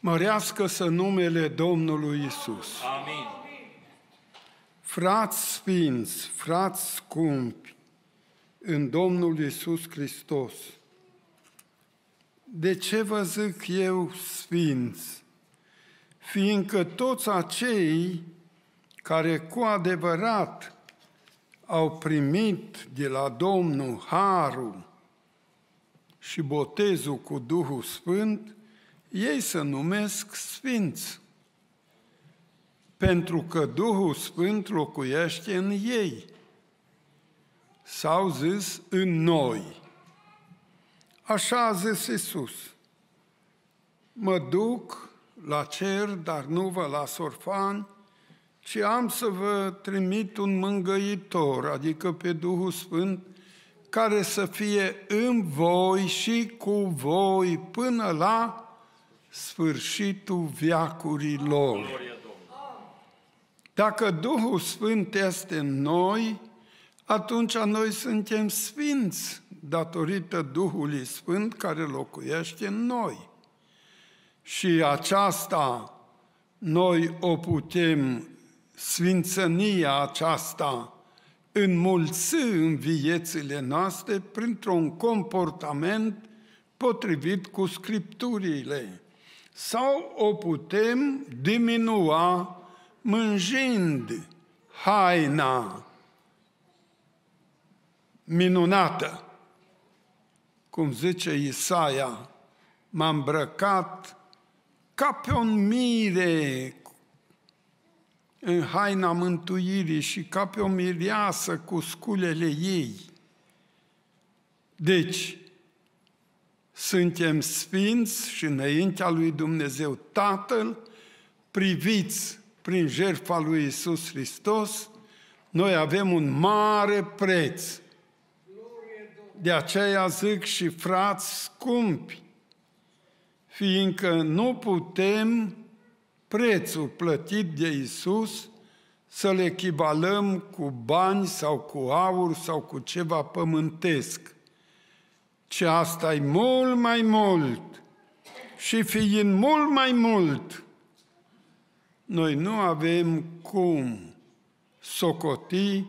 Mărească-să numele Domnului Isus. Amin. Frați sfinți, frați scumpi, în Domnul Isus Hristos. De ce vă zic eu sfinți? Fiindcă toți acei care cu adevărat au primit de la Domnul harul și botezul cu Duhul Sfânt, ei se numesc sfinți, pentru că Duhul Sfânt locuiește în ei, sau zis în noi. Așa a zis Isus. Mă duc la cer, dar nu vă las orfani, ci am să vă trimit un mângăitor, adică pe Duhul Sfânt, care să fie în voi și cu voi până la sfârșitul viacurilor. Dacă Duhul Sfânt este în noi, atunci noi suntem sfinți datorită Duhului Sfânt care locuiește în noi. Și aceasta noi o putem sfințenia aceasta înmulți în viețile noastre printr-un comportament potrivit cu Scripturile. Sau o putem diminua mânjind haina minunată. Cum zice Isaia, m-am îmbrăcat ca pe un mire, în haina mântuirii și ca pe o mireasă cu sculele ei. Deci, suntem sfinți și înaintea lui Dumnezeu Tatăl, priviți prin jertfa lui Isus Hristos, noi avem un mare preț. De aceea zic și frați scumpi, fiindcă nu putem prețul plătit de Isus să-l echivalăm cu bani sau cu aur sau cu ceva pământesc, Ce asta e mult mai mult și fiind mult mai mult, noi nu avem cum socoti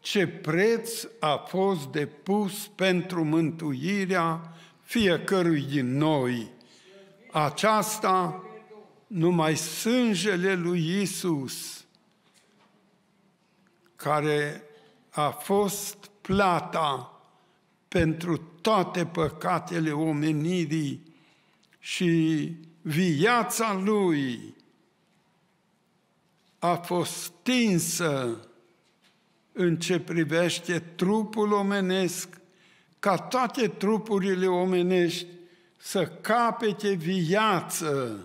ce preț a fost depus pentru mântuirea fiecărui din noi. Aceasta numai sângele lui Isus, care a fost plata pentru toate păcatele omenirii și viața lui a fost tinsă în ce privește trupul omenesc, ca toate trupurile omenești să capete viață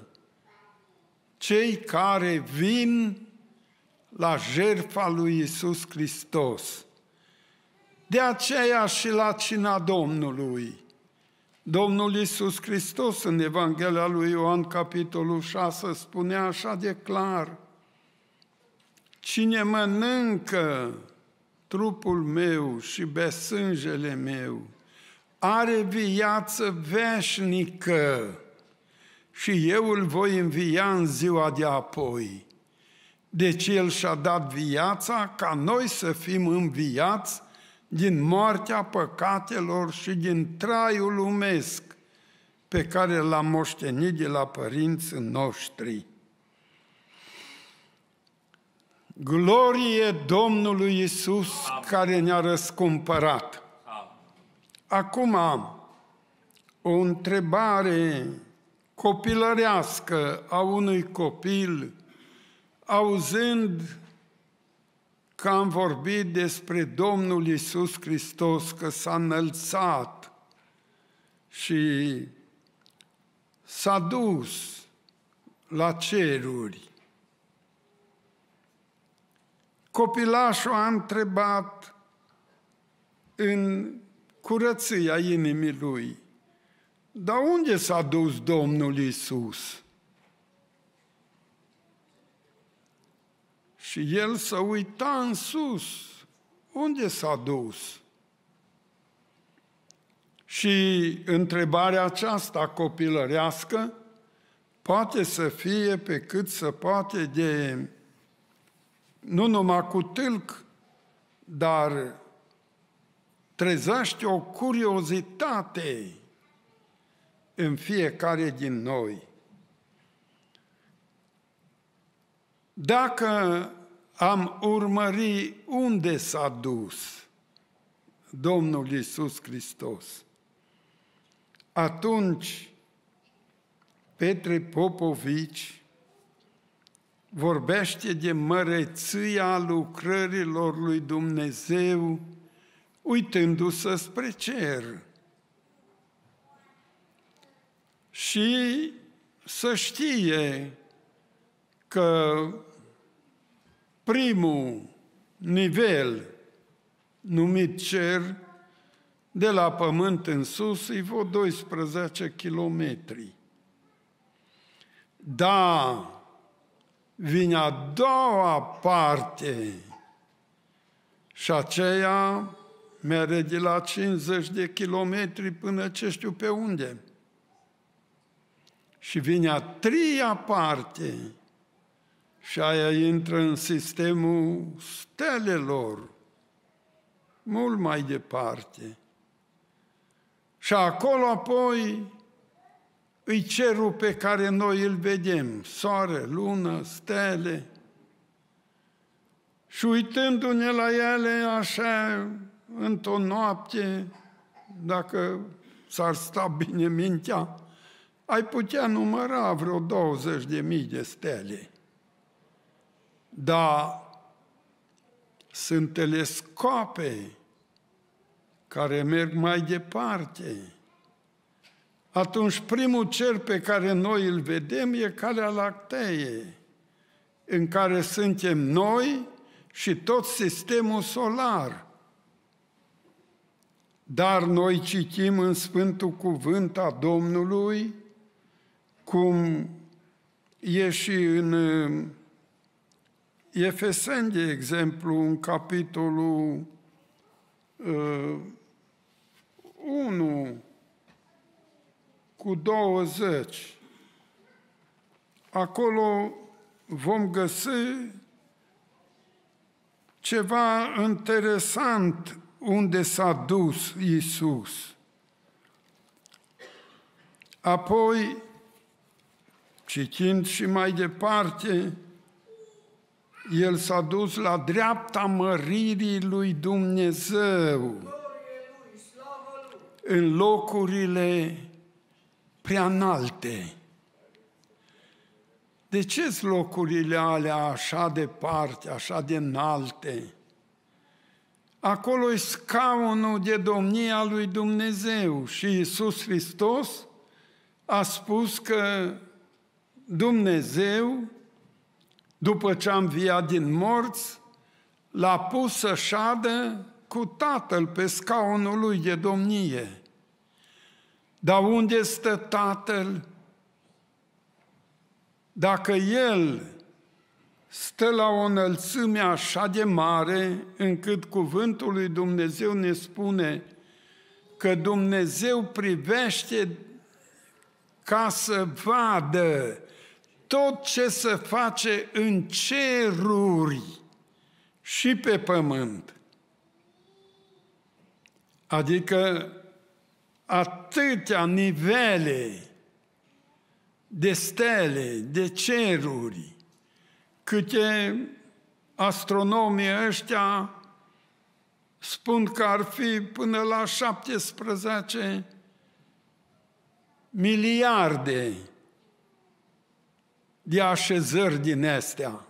cei care vin la jertfa lui Isus Hristos. De aceea și la cina Domnului. Domnul Isus Hristos în Evanghelia lui Ioan, capitolul 6, spune așa de clar, Cine mănâncă trupul meu și be sângele meu, are viață veșnică și eu îl voi învia în ziua de apoi. Deci El și-a dat viața ca noi să fim înviați din moartea păcatelor și din traiul umesc pe care l-am moștenit de la părinții noștri. Glorie Domnului Isus care ne-a răscumpărat. Acum am o întrebare copilărească a unui copil, auzând că am vorbit despre Domnul Isus Hristos, că s-a înălțat și s-a dus la ceruri. Copilașul a întrebat în curăția inimii lui, dar unde s-a dus Domnul Isus? Și el să uita în sus. Unde s-a dus? Și întrebarea aceasta copilărească poate să fie pe cât să poate de nu numai cu tâlc, dar trezește o curiozitate în fiecare din noi. Dacă am urmări unde s-a dus Domnul Iisus Hristos, atunci Petre Popovici vorbește de măreția lucrărilor lui Dumnezeu, uitându-se spre cer. și să știe că primul nivel numit cer, de la pământ în sus, e vreo 12 kilometri. Da, vine a doua parte și aceea merge de la 50 de kilometri până ce știu pe unde și vine a treia parte și aia intră în sistemul stelelor, mult mai departe. Și acolo apoi îi cerul pe care noi îl vedem, soare, lună, stele. Și uitându-ne la ele așa, într-o noapte, dacă s-ar sta bine mintea, ai putea număra vreo 20 de mii de stele. Dar sunt telescoape care merg mai departe. Atunci primul cer pe care noi îl vedem e Calea Lactee, în care suntem noi și tot sistemul solar. Dar noi citim în Sfântul Cuvânt a Domnului cum e și în uh, Efeseni, de exemplu, în capitolul uh, 1 cu 20. Acolo vom găsi ceva interesant unde s-a dus Isus. Apoi, Citind și mai departe, el s-a dus la dreapta măririi lui Dumnezeu în locurile prea înalte. De ce sunt locurile alea așa departe, așa de înalte? Acolo e scaunul de domnia lui Dumnezeu și Iisus Hristos a spus că Dumnezeu, după ce am viat din morți, l-a pus să șadă cu Tatăl pe scaunul lui de domnie. Dar unde stă Tatăl? Dacă El stă la o înălțime așa de mare, încât cuvântul lui Dumnezeu ne spune că Dumnezeu privește ca să vadă tot ce se face în ceruri și pe pământ. Adică atâtea nivele de stele, de ceruri, câte astronomii ăștia spun că ar fi până la 17 miliarde de așezări din astea.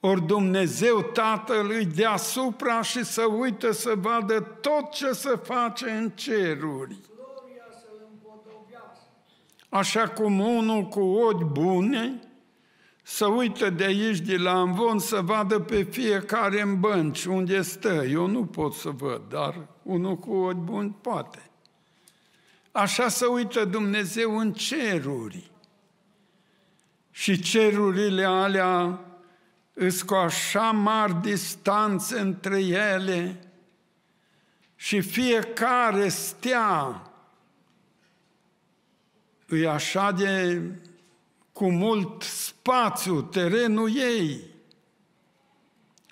Ori Dumnezeu Tatăl îi deasupra și să uită să vadă tot ce se face în ceruri. Așa cum unul cu ochi bune să uită de aici, de la Amvon, să vadă pe fiecare în bănci unde stă. Eu nu pot să văd, dar unul cu ochi buni poate. Așa să uită Dumnezeu în ceruri și cerurile alea îs cu așa mari distanțe între ele și fiecare stea e așa de cu mult spațiu, terenul ei.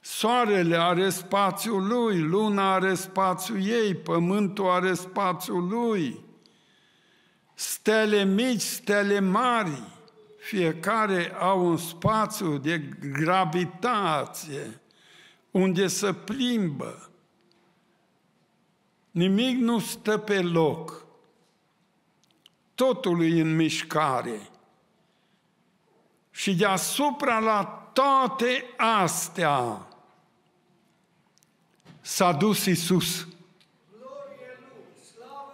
Soarele are spațiul lui, luna are spațiul ei, pământul are spațiul lui, stele mici, stele mari. Fiecare au un spațiu de gravitație unde să plimbă. Nimic nu stă pe loc. Totul e în mișcare. Și deasupra la toate astea s-a dus Isus.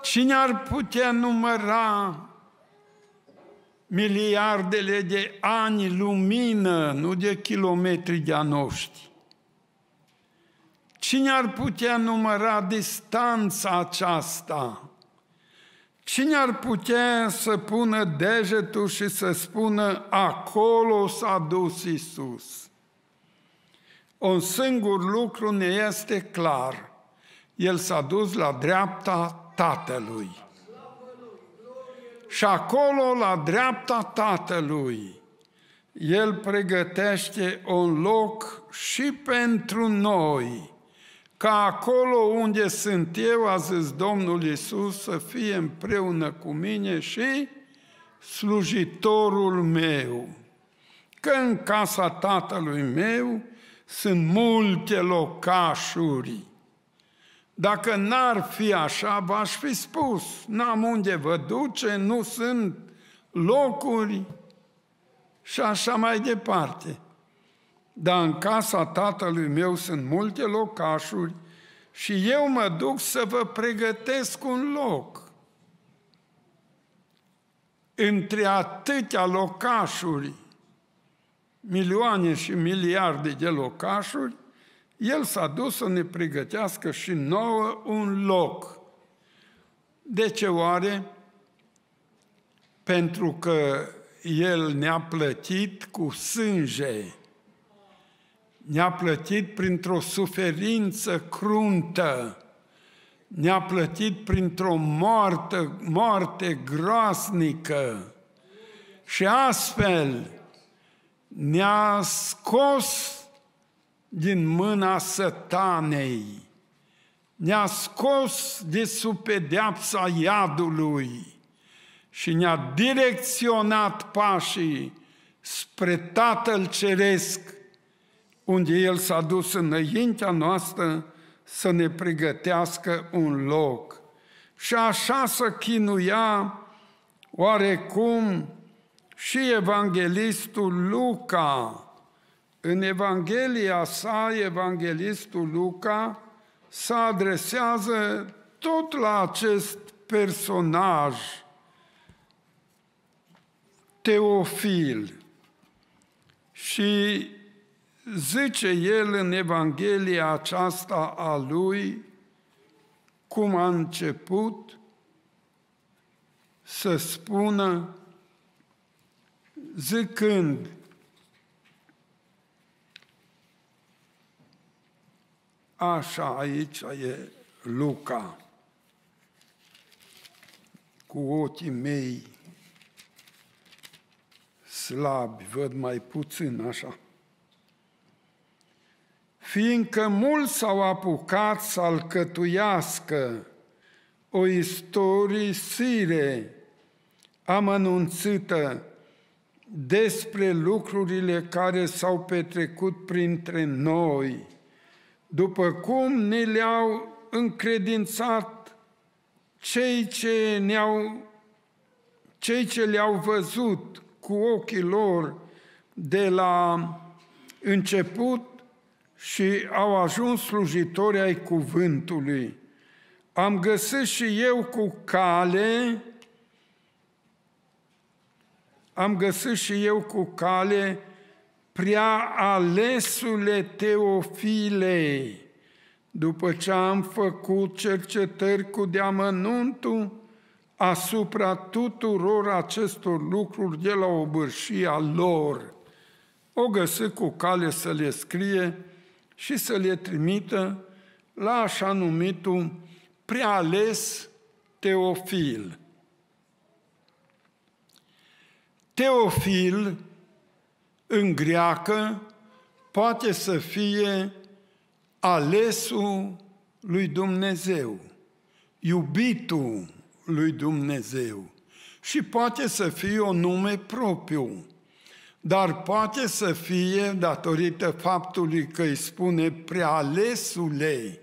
Cine ar putea număra miliardele de ani lumină, nu de kilometri de-a noștri. Cine ar putea număra distanța aceasta? Cine ar putea să pună degetul și să spună acolo s-a dus Isus? Un singur lucru ne este clar. El s-a dus la dreapta Tatălui și acolo, la dreapta Tatălui, El pregătește un loc și pentru noi, ca acolo unde sunt eu, a zis Domnul Iisus, să fie împreună cu mine și slujitorul meu, că în casa tatălui meu sunt multe locașuri. Dacă n-ar fi așa, v-aș fi spus, n-am unde vă duce, nu sunt locuri și așa mai departe. Dar în casa tatălui meu sunt multe locașuri și eu mă duc să vă pregătesc un loc. Între atâtea locașuri, milioane și miliarde de locașuri, el s-a dus să ne pregătească și nouă un loc. De ce oare? Pentru că El ne-a plătit cu sânge. Ne-a plătit printr-o suferință cruntă. Ne-a plătit printr-o moarte, moarte groasnică. Și astfel ne-a scos din mâna sătanei. Ne-a scos de sub pedeapsa iadului și ne-a direcționat pașii spre Tatăl Ceresc, unde El s-a dus înaintea noastră să ne pregătească un loc. Și așa să chinuia oarecum și evanghelistul Luca, în Evanghelia sa, evanghelistul Luca se adresează tot la acest personaj, Teofil. Și zice el în Evanghelia aceasta a lui, cum a început să spună, zicând, Așa, aici e Luca. Cu ochii mei slabi, văd mai puțin așa. Fiindcă mulți s-au apucat să alcătuiască o istorisire amănunțită despre lucrurile care s-au petrecut printre noi – după cum ne le-au încredințat cei ce, ne-au, cei ce le-au văzut cu ochii lor de la început și au ajuns slujitori ai cuvântului. Am găsit și eu cu cale, am găsit și eu cu cale prea alesule Teofile, după ce am făcut cercetări cu deamănuntul asupra tuturor acestor lucruri de la obârșia lor, o găsă cu cale să le scrie și să le trimită la așa numitul preales Teofil. Teofil în greacă poate să fie alesul lui Dumnezeu, iubitul lui Dumnezeu și poate să fie o nume propriu, dar poate să fie, datorită faptului că îi spune prealesule,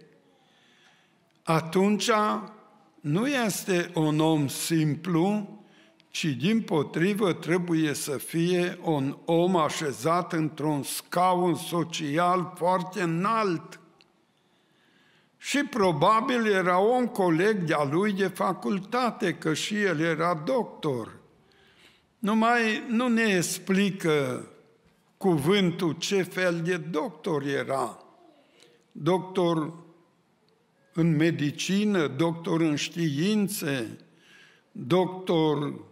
atunci nu este un om simplu, ci din potrivă trebuie să fie un om așezat într-un scaun social foarte înalt. Și probabil era un coleg de-a lui de facultate, că și el era doctor. Numai nu ne explică cuvântul ce fel de doctor era. Doctor în medicină, doctor în științe, doctor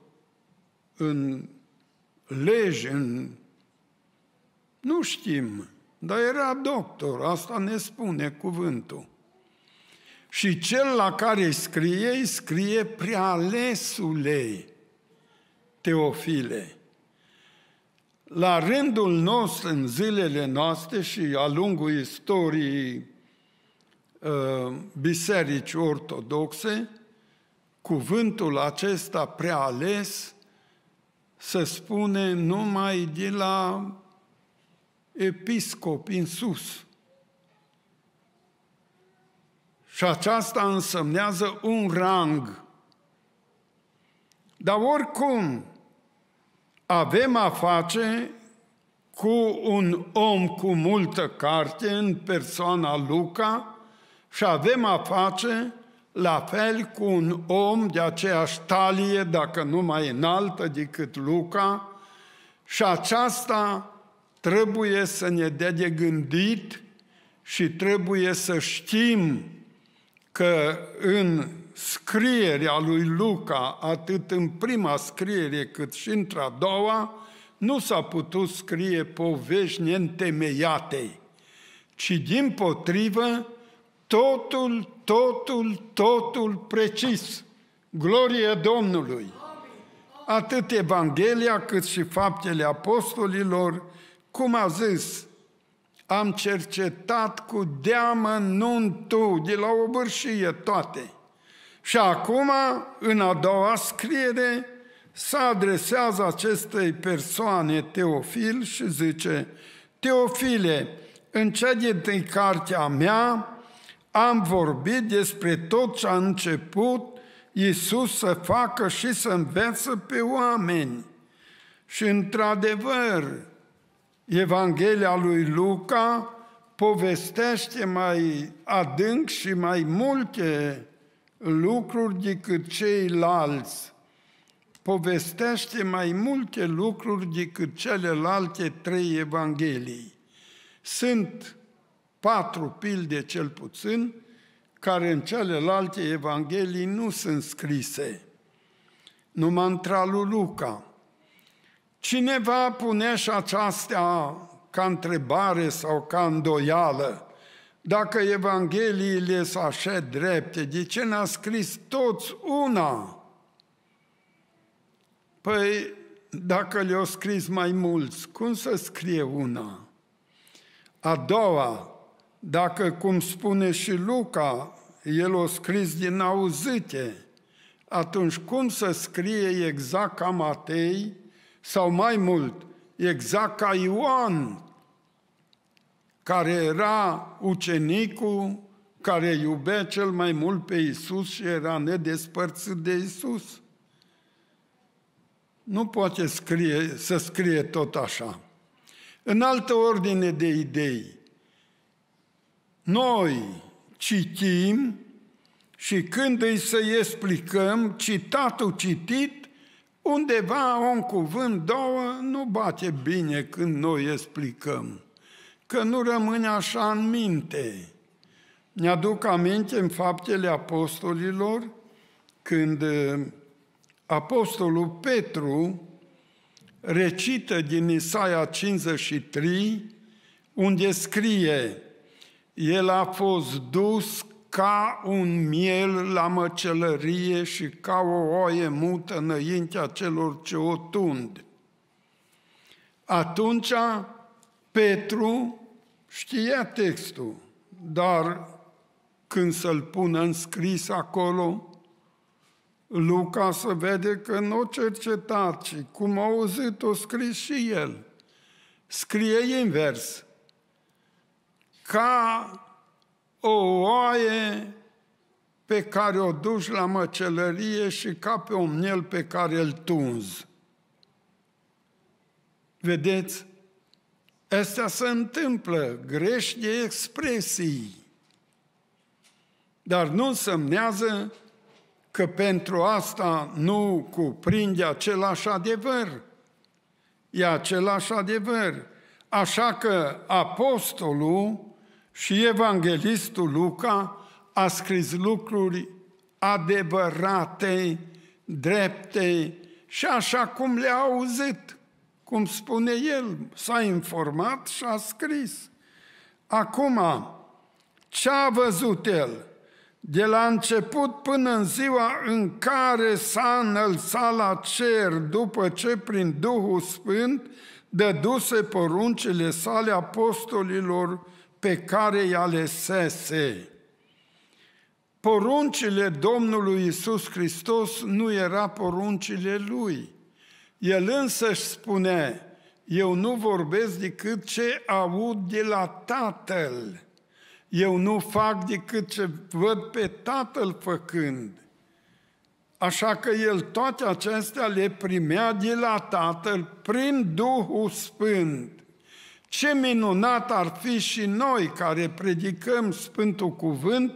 în lege, în... Nu știm, dar era doctor, asta ne spune cuvântul. Și cel la care scrie scrie, îi scrie prealesulei, Teofile. La rândul nostru, în zilele noastre și a lungul istoriei uh, biserici ortodoxe, cuvântul acesta preales se spune numai de la episcop în sus. Și aceasta însemnează un rang. Dar oricum, avem a face cu un om cu multă carte în persoana Luca și avem a face la fel cu un om de aceeași talie, dacă nu mai înaltă decât Luca, și aceasta trebuie să ne dea de gândit și trebuie să știm că în scrierea lui Luca, atât în prima scriere cât și într-a doua, nu s-a putut scrie povești neîntemeiate, ci din potrivă totul totul, totul precis. Glorie Domnului! Atât Evanghelia cât și faptele apostolilor, cum a zis, am cercetat cu deamă nuntul de la o vârșie toate. Și acum, în a doua scriere, se adresează acestei persoane Teofil și zice, Teofile, în cea din cartea mea, am vorbit despre tot ce a început Iisus să facă și să învețe pe oameni. Și într-adevăr, Evanghelia lui Luca povestește mai adânc și mai multe lucruri decât ceilalți. Povestește mai multe lucruri decât celelalte trei evanghelii. Sunt patru pilde cel puțin, care în celelalte evanghelii nu sunt scrise, numai întra lui Luca. Cineva pune și aceasta ca întrebare sau ca îndoială. Dacă Evangheliile sunt așa drepte, de ce n-a scris toți una? Păi, dacă le-au scris mai mulți, cum să scrie una? A doua, dacă, cum spune și Luca, el o scris din auzite, atunci cum să scrie exact ca Matei sau mai mult, exact ca Ioan, care era ucenicul care iubea cel mai mult pe Isus și era nedespărțit de Isus. Nu poate scrie, să scrie tot așa. În altă ordine de idei, noi citim și când îi să explicăm citatul citit, undeva un cuvânt, două, nu bate bine când noi explicăm, că nu rămâne așa în minte. Ne aduc aminte în faptele apostolilor, când uh, apostolul Petru recită din Isaia 53, unde scrie el a fost dus ca un miel la măcelărie și ca o oaie mută înaintea celor ce o tund. Atunci Petru știa textul, dar când să-l pună în scris acolo, Luca să vede că nu o cercetat, ci cum a auzit, o scris și el. Scrie invers ca o oaie pe care o duci la măcelărie și ca pe un miel pe care îl tunzi. Vedeți? Astea se întâmplă, greș de expresii. Dar nu însemnează că pentru asta nu cuprinde același adevăr. E același adevăr. Așa că apostolul și evanghelistul Luca a scris lucruri adevărate, drepte și așa cum le-a auzit, cum spune el, s-a informat și a scris. Acum, ce a văzut el? De la început până în ziua în care s-a înălțat la cer, după ce prin Duhul Sfânt dăduse poruncile sale apostolilor pe care i-a alesese. Poruncile Domnului Isus Hristos nu era poruncile lui. El însă își spune, eu nu vorbesc decât ce aud de la Tatăl. Eu nu fac decât ce văd pe Tatăl făcând. Așa că el toate acestea le primea de la Tatăl prin Duhul Sfânt. Ce minunat ar fi și noi care predicăm Sfântul Cuvânt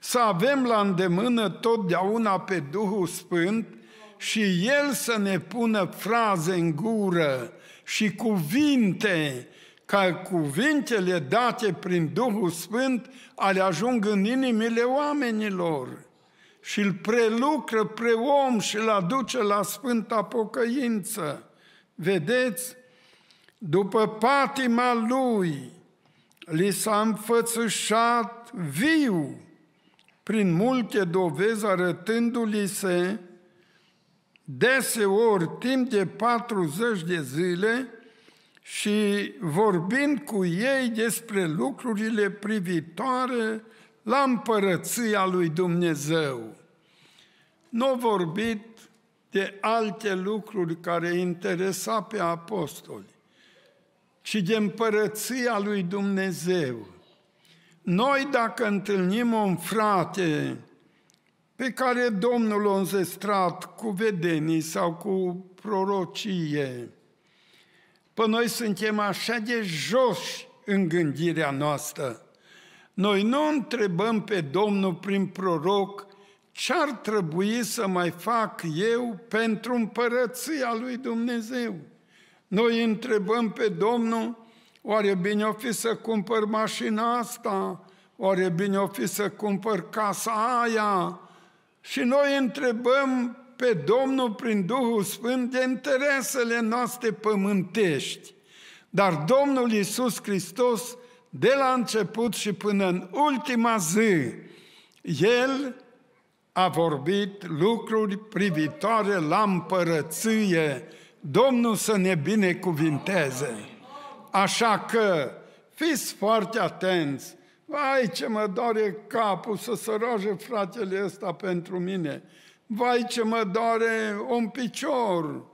să avem la îndemână totdeauna pe Duhul Sfânt și El să ne pună fraze în gură și cuvinte, ca cuvintele date prin Duhul Sfânt ale ajung în inimile oamenilor și îl prelucră preom și îl aduce la sfânta pocăință. Vedeți? după patima lui, li s-a înfățișat viu prin multe dovezi arătându-li se deseori timp de 40 de zile și vorbind cu ei despre lucrurile privitoare la împărăția lui Dumnezeu. Nu vorbit de alte lucruri care interesa pe apostoli ci de împărăția lui Dumnezeu. Noi dacă întâlnim un frate pe care Domnul l-a înzestrat cu vedenii sau cu prorocie, pe noi suntem așa de jos în gândirea noastră. Noi nu întrebăm pe Domnul prin proroc ce ar trebui să mai fac eu pentru împărăția lui Dumnezeu. Noi întrebăm pe Domnul, oare bine o fi să cumpăr mașina asta? Oare bine o fi să cumpăr casa aia? Și noi întrebăm pe Domnul prin Duhul Sfânt de interesele noastre pământești. Dar Domnul Iisus Hristos, de la început și până în ultima zi, El a vorbit lucruri privitoare la împărăție, Domnul să ne binecuvinteze. Așa că fiți foarte atenți. Vai ce mă doare capul să se roage fratele ăsta pentru mine. Vai ce mă doare un picior.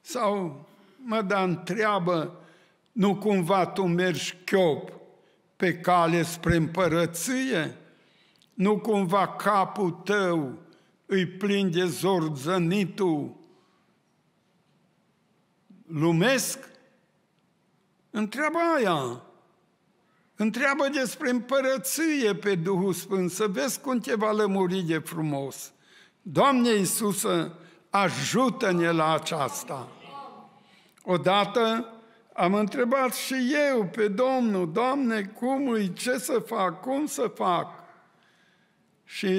Sau mă da întreabă, nu cumva tu mergi chiop pe cale spre împărăție? Nu cumva capul tău îi plin de zorzănitul lumesc, întreabă aia. Întreabă despre împărăție pe Duhul Sfânt, să vezi cum te va lămuri de frumos. Doamne Iisusă, ajută-ne la aceasta! Odată am întrebat și eu pe Domnul, Doamne, cum îi, ce să fac, cum să fac? Și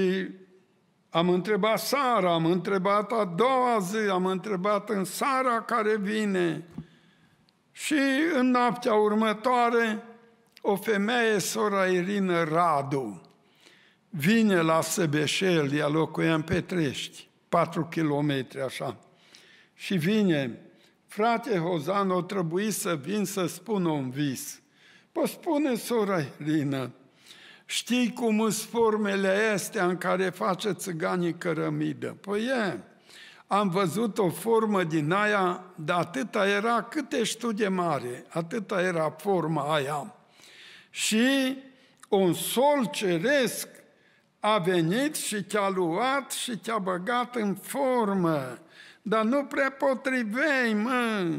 am întrebat Sara, am întrebat a doua zi, am întrebat în Sara care vine. Și în noaptea următoare, o femeie, sora Irină Radu, vine la Sebeșel, ea locuia în Petrești, 4 kilometri așa, și vine, frate Hozan, o trebuie să vin să spun un vis. Păi spune sora Irină, Știi cum sunt formele astea în care face țiganii cărămidă? Păi e, am văzut o formă din aia, dar atâta era cât ești tu de mare, atâta era forma aia. Și un sol ceresc a venit și te-a luat și te-a băgat în formă, dar nu prea potrivei, mă.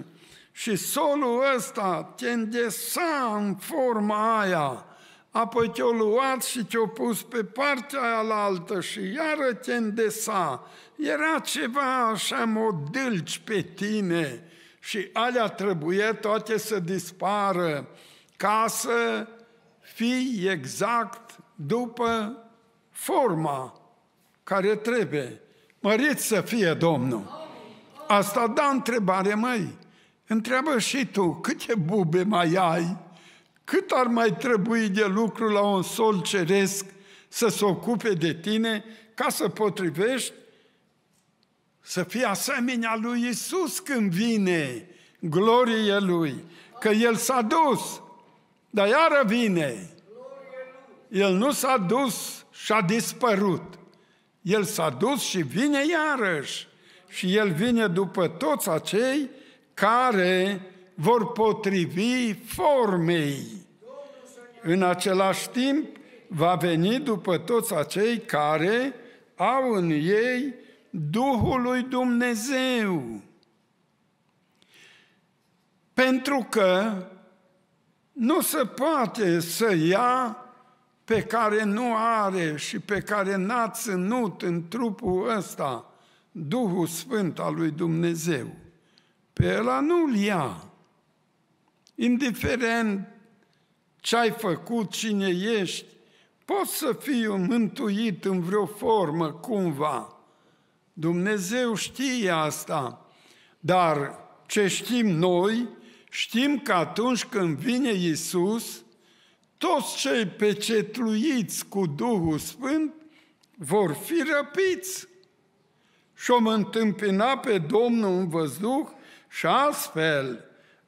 Și solul ăsta te îndesa în forma aia, apoi te-o luat și te-o pus pe partea aia și iară te îndesa. Era ceva așa modâlci pe tine și alea trebuie toate să dispară ca să fii exact după forma care trebuie. Mărit să fie Domnul! Asta da întrebare, măi! Întreabă și tu, câte bube mai ai? Cât ar mai trebui de lucru la un sol ceresc să se ocupe de tine ca să potrivești să fii asemenea lui Isus când vine glorie Lui, că El s-a dus, dar iară vine. El nu s-a dus și a dispărut. El s-a dus și vine iarăși. Și El vine după toți acei care vor potrivi formei. În același timp, va veni după toți acei care au în ei Duhul lui Dumnezeu. Pentru că nu se poate să ia pe care nu are și pe care n-a ținut în trupul ăsta Duhul Sfânt al lui Dumnezeu. Pe ăla nu-l ia indiferent ce ai făcut, cine ești, poți să fii mântuit în vreo formă, cumva. Dumnezeu știe asta, dar ce știm noi, știm că atunci când vine Isus, toți cei pecetluiți cu Duhul Sfânt vor fi răpiți. Și o întâmpina pe Domnul în văzduh și astfel –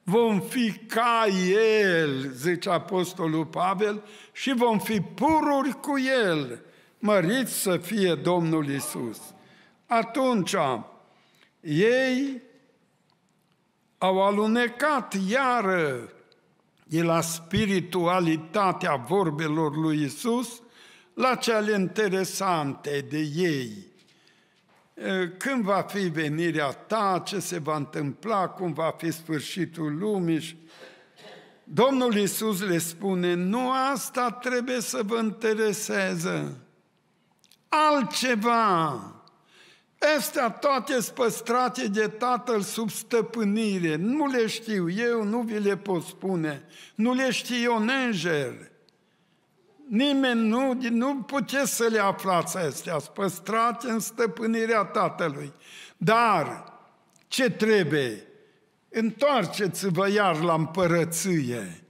vom fi ca El, zice Apostolul Pavel, și vom fi pururi cu El, măriți să fie Domnul Isus. Atunci, ei au alunecat iară de la spiritualitatea vorbelor lui Isus la cele interesante de ei când va fi venirea ta, ce se va întâmpla, cum va fi sfârșitul lumii. Domnul Iisus le spune, nu asta trebuie să vă intereseze, altceva. Astea toate spăstrate de Tatăl sub stăpânire. Nu le știu eu, nu vi le pot spune. Nu le știu eu, nenger. Nimeni nu, nu puteți să le aflați astea, păstrați în stăpânirea Tatălui. Dar ce trebuie? Întoarceți-vă iar la împărăție.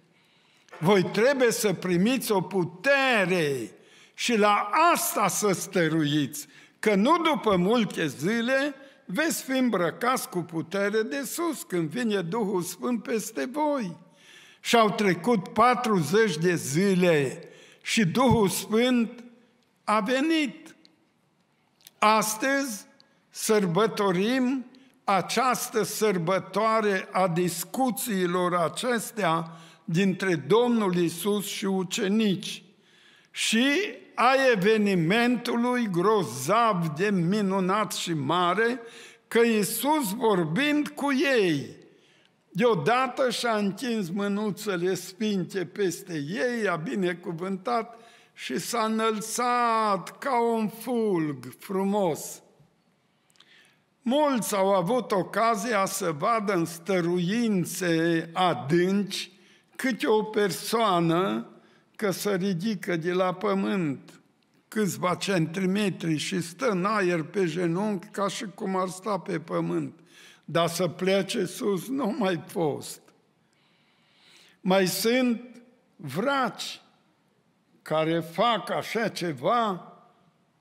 Voi trebuie să primiți o putere și la asta să stăruiți, că nu după multe zile veți fi îmbrăcați cu putere de sus când vine Duhul Sfânt peste voi. Și au trecut 40 de zile și Duhul Sfânt a venit. Astăzi sărbătorim această sărbătoare a discuțiilor acestea dintre Domnul Isus și ucenici și a evenimentului grozav de minunat și mare că Isus vorbind cu ei Deodată și-a întins mânuțele sfinte peste ei, a binecuvântat și s-a înălțat ca un fulg frumos. Mulți au avut ocazia să vadă în stăruințe adânci câte o persoană că se ridică de la pământ câțiva centimetri și stă în aer pe genunchi ca și cum ar sta pe pământ dar să plece sus nu mai fost. Mai sunt vraci care fac așa ceva,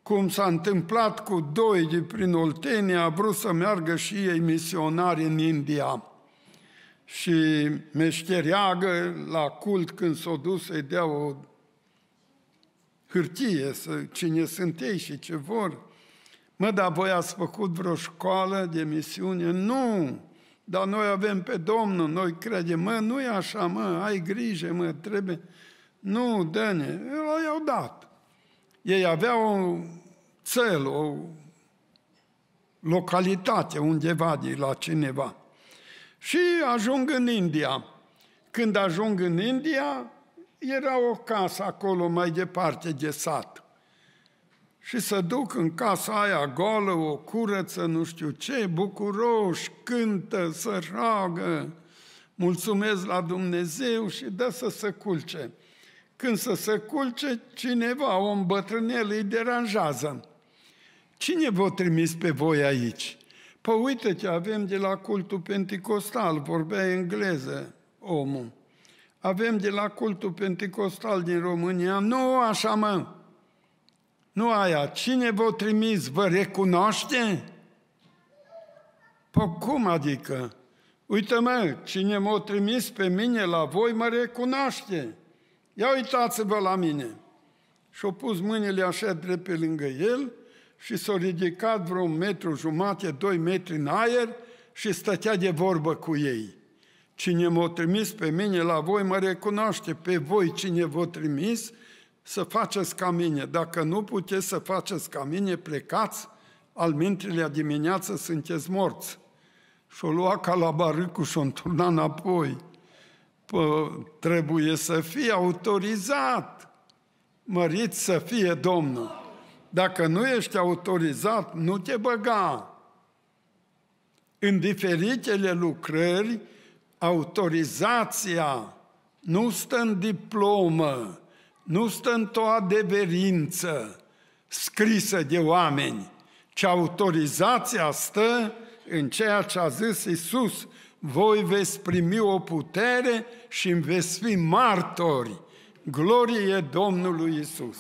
cum s-a întâmplat cu doi de prin Oltenia, a vrut să meargă și ei misionari în India. Și meșteriagă la cult când s-o dus să-i dea o hârtie, să, cine sunt ei și ce vor. Mă, dar voi ați făcut vreo școală de misiune? Nu! Dar noi avem pe Domnul, noi credem, mă, nu e așa, mă, ai grijă, mă, trebuie... Nu, dă-ne, i-au dat. Ei aveau un cel, o localitate undeva de la cineva. Și ajung în India. Când ajung în India, era o casă acolo mai departe de sat și să duc în casa aia goală, o curăță, nu știu ce, bucuroși, cântă, să roagă, mulțumesc la Dumnezeu și dă să se culce. Când să se culce, cineva, o îmbătrânel, îi deranjează. Cine v-a trimis pe voi aici? Păi uite ce avem de la cultul pentecostal vorbea engleză omul. Avem de la cultul pentecostal din România. Nu așa, mă! Nu aia. Cine vă trimis vă recunoaște? po cum adică? uite mă cine m-a trimis pe mine la voi mă recunoaște. Ia uitați-vă la mine. Și-a pus mâinile așa drept pe lângă el și s-a ridicat vreo metru jumate, doi metri în aer și stătea de vorbă cu ei. Cine m-a trimis pe mine la voi mă recunoaște, pe voi cine v-a trimis să faceți ca mine. Dacă nu puteți să faceți ca mine, plecați, al mintrilea dimineață sunteți morți. Și-o lua ca la barâcu și-o înturna înapoi. Pă, trebuie să fie autorizat. Mărit să fie Domnul. Dacă nu ești autorizat, nu te băga. În diferitele lucrări, autorizația nu stă în diplomă, nu stă în o adeverință scrisă de oameni, ci autorizația stă în ceea ce a zis Isus, voi veți primi o putere și îmi veți fi martori. Glorie Domnului Isus.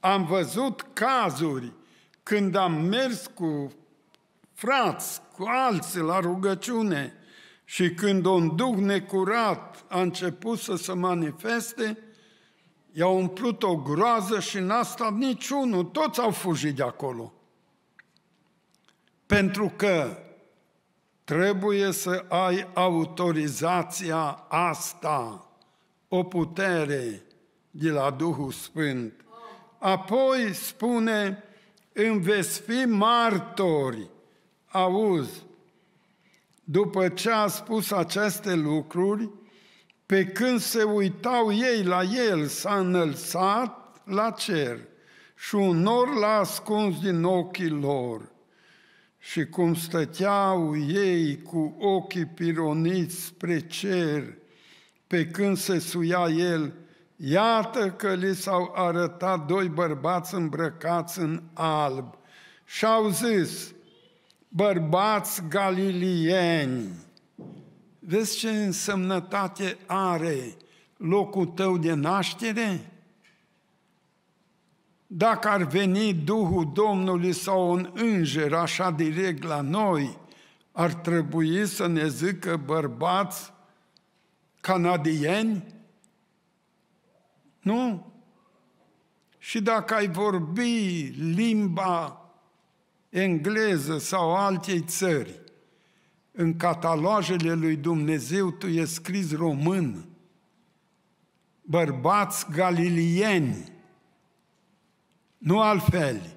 Am văzut cazuri când am mers cu frați, cu alții la rugăciune și când un duh necurat a început să se manifeste, i-a umplut o groază și n-a stat niciunul, toți au fugit de acolo. Pentru că trebuie să ai autorizația asta, o putere de la Duhul Sfânt. Apoi spune, îmi veți fi martori. Auzi, după ce a spus aceste lucruri, pe când se uitau ei la el, s-a înălțat la cer și un nor l-a ascuns din ochii lor. Și cum stăteau ei cu ochii pironiți spre cer, pe când se suia el, iată că li s-au arătat doi bărbați îmbrăcați în alb și au zis, bărbați galilieni, Vezi ce însemnătate are locul tău de naștere? Dacă ar veni Duhul Domnului sau un înger așa direct la noi, ar trebui să ne zică bărbați canadieni? Nu? Și dacă ai vorbi limba engleză sau altei țări, în catalogele lui Dumnezeu tu e scris român, bărbați galilieni, nu altfel.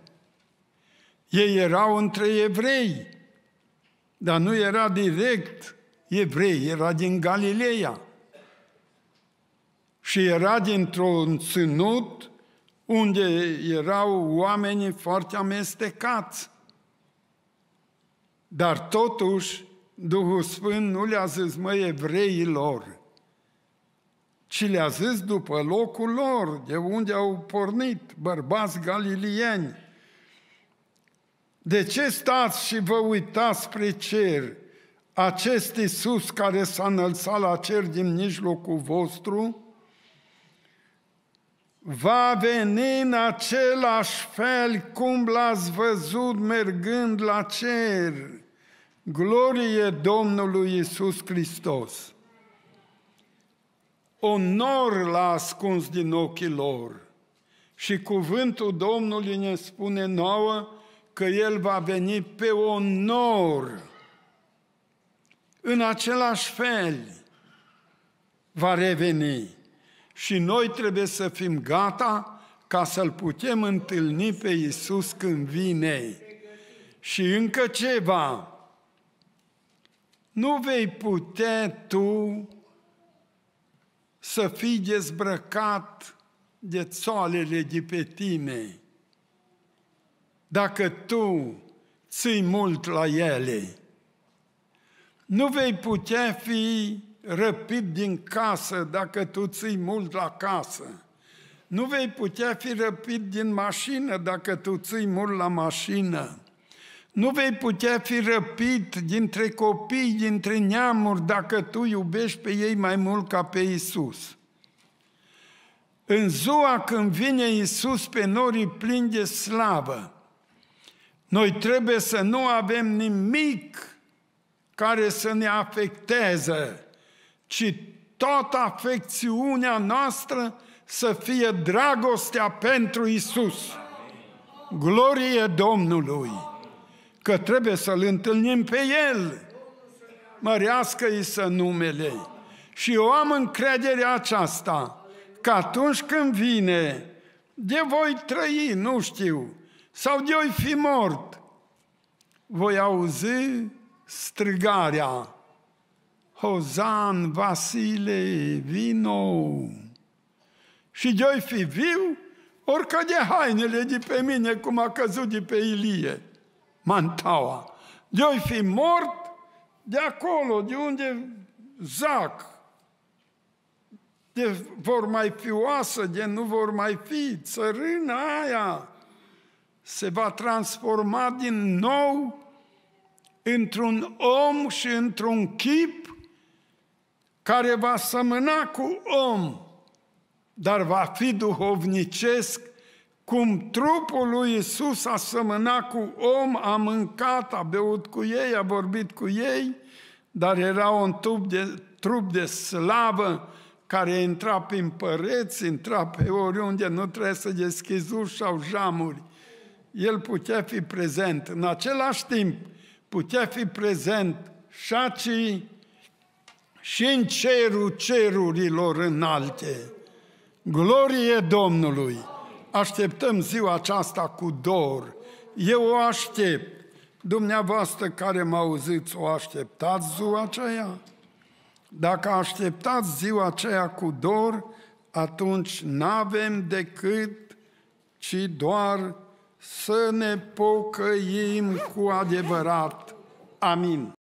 Ei erau între evrei, dar nu era direct evrei, era din Galileea. Și era dintr-un ținut unde erau oamenii foarte amestecați. Dar totuși, Duhul Sfânt nu le-a zis, mă, evreilor, ci le-a zis după locul lor, de unde au pornit bărbați galilieni. De ce stați și vă uitați spre cer? Acest Iisus care s-a înălțat la cer din mijlocul vostru, va veni în același fel cum l-ați văzut mergând la cer. Glorie Domnului Isus Hristos! Onor l-a ascuns din ochii lor și cuvântul Domnului ne spune nouă că El va veni pe onor. În același fel va reveni și noi trebuie să fim gata ca să-L putem întâlni pe Isus când vine. Și încă ceva, nu vei putea tu să fii dezbrăcat de țoalele de pe tine, dacă tu ții mult la ele. Nu vei putea fi răpit din casă dacă tu ții mult la casă. Nu vei putea fi răpit din mașină dacă tu ții mult la mașină. Nu vei putea fi răpit dintre copii, dintre neamuri, dacă tu iubești pe ei mai mult ca pe Isus. În ziua când vine Isus pe norii plini de slavă, noi trebuie să nu avem nimic care să ne afecteze, ci toată afecțiunea noastră să fie dragostea pentru Isus. Glorie Domnului! că trebuie să-L întâlnim pe El. Mărească-i să numele. Și eu am încrederea aceasta că atunci când vine, de voi trăi, nu știu, sau de voi fi mort, voi auzi strigarea, Hozan, Vasile, vino! Și de voi fi viu, orică de hainele de pe mine, cum a căzut de pe Ilie mantaua. oi fi mort de acolo, de unde zac, de vor mai fi oasă, de nu vor mai fi, țărâna aia se va transforma din nou într-un om și într-un chip care va sămâna cu om, dar va fi duhovnicesc cum trupul lui Isus a sămânat cu om, a mâncat, a beut cu ei, a vorbit cu ei, dar era un trup de, trup de slavă care intra prin păreți, intra pe oriunde, nu trebuie să deschizi uși sau jamuri. El putea fi prezent. În același timp, putea fi prezent și și în cerul cerurilor înalte. Glorie Domnului! așteptăm ziua aceasta cu dor. Eu o aștept. Dumneavoastră care mă auziți, o așteptați ziua aceea? Dacă așteptați ziua aceea cu dor, atunci n-avem decât, ci doar să ne pocăim cu adevărat. Amin.